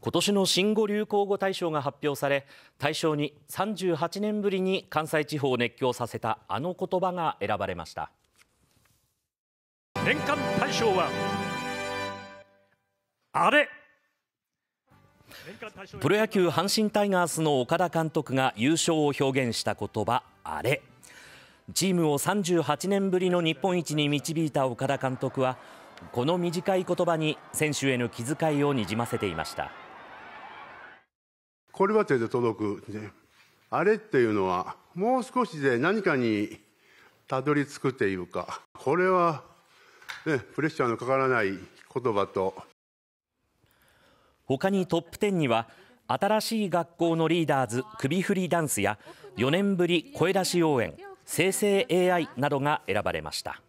今年の新語・流行語大賞が発表され大賞に38年ぶりに関西地方を熱狂させたあの言葉が選ばれました年間大賞はあれプロ野球阪神タイガースの岡田監督が優勝を表現した言葉あれチームを38年ぶりの日本一に導いた岡田監督はこの短い言葉に選手への気遣いをにじませていました。これは手で届く、ね、あれっていうのはもう少しで何かにたどり着くというかこれは、ね、プレッシャーのかからない言葉と他にトップ10には新しい学校のリーダーズ首振りダンスや4年ぶり声出し応援生成 AI などが選ばれました。